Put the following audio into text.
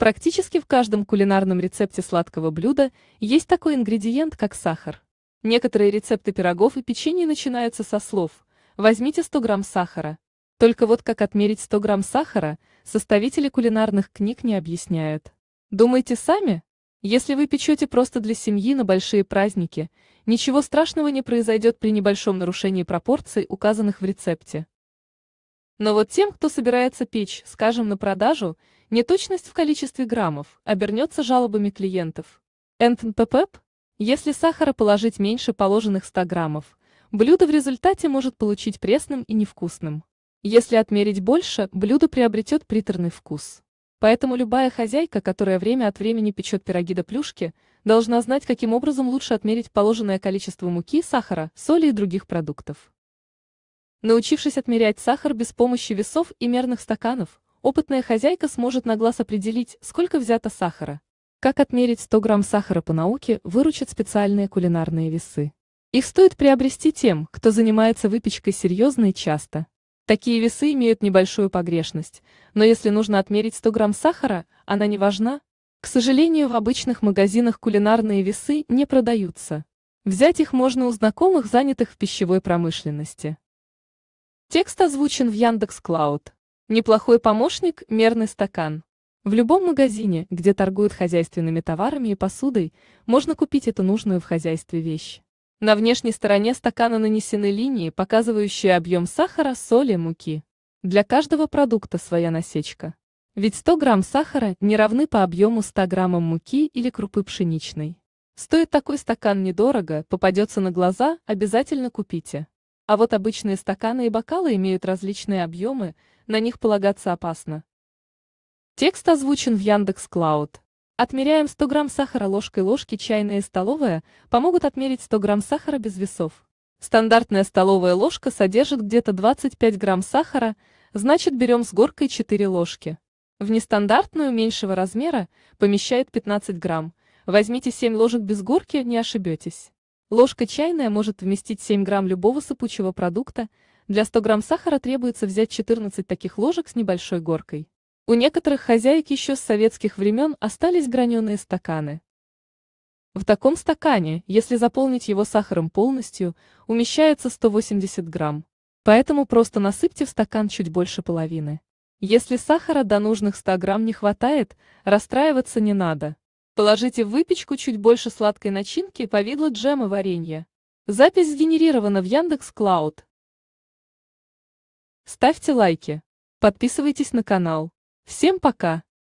Практически в каждом кулинарном рецепте сладкого блюда есть такой ингредиент, как сахар. Некоторые рецепты пирогов и печенья начинаются со слов «возьмите 100 грамм сахара». Только вот как отмерить 100 грамм сахара, составители кулинарных книг не объясняют. Думаете сами? Если вы печете просто для семьи на большие праздники, ничего страшного не произойдет при небольшом нарушении пропорций, указанных в рецепте. Но вот тем, кто собирается печь, скажем, на продажу, неточность в количестве граммов обернется жалобами клиентов. НППП? Если сахара положить меньше положенных 100 граммов, блюдо в результате может получить пресным и невкусным. Если отмерить больше, блюдо приобретет приторный вкус. Поэтому любая хозяйка, которая время от времени печет пироги до плюшки, должна знать, каким образом лучше отмерить положенное количество муки, сахара, соли и других продуктов. Научившись отмерять сахар без помощи весов и мерных стаканов, опытная хозяйка сможет на глаз определить, сколько взято сахара. Как отмерить 100 грамм сахара по науке, выручат специальные кулинарные весы. Их стоит приобрести тем, кто занимается выпечкой серьезно и часто. Такие весы имеют небольшую погрешность, но если нужно отмерить 100 грамм сахара, она не важна. К сожалению, в обычных магазинах кулинарные весы не продаются. Взять их можно у знакомых, занятых в пищевой промышленности. Текст озвучен в Яндекс Клауд. Неплохой помощник – мерный стакан. В любом магазине, где торгуют хозяйственными товарами и посудой, можно купить эту нужную в хозяйстве вещь. На внешней стороне стакана нанесены линии, показывающие объем сахара, соли, муки. Для каждого продукта своя насечка. Ведь 100 грамм сахара не равны по объему 100 граммам муки или крупы пшеничной. Стоит такой стакан недорого, попадется на глаза, обязательно купите. А вот обычные стаканы и бокалы имеют различные объемы, на них полагаться опасно. Текст озвучен в Яндекс Клауд. Отмеряем 100 грамм сахара ложкой ложки чайная и столовая, помогут отмерить 100 грамм сахара без весов. Стандартная столовая ложка содержит где-то 25 грамм сахара, значит берем с горкой 4 ложки. В нестандартную меньшего размера помещает 15 грамм. Возьмите 7 ложек без горки, не ошибетесь. Ложка чайная может вместить 7 грамм любого сыпучего продукта, для 100 грамм сахара требуется взять 14 таких ложек с небольшой горкой. У некоторых хозяек еще с советских времен остались граненые стаканы. В таком стакане, если заполнить его сахаром полностью, умещается 180 грамм. Поэтому просто насыпьте в стакан чуть больше половины. Если сахара до нужных 100 грамм не хватает, расстраиваться не надо. Положите в выпечку чуть больше сладкой начинки, повидло джема, варенья. Запись сгенерирована в Яндекс Клауд. Ставьте лайки. Подписывайтесь на канал. Всем пока!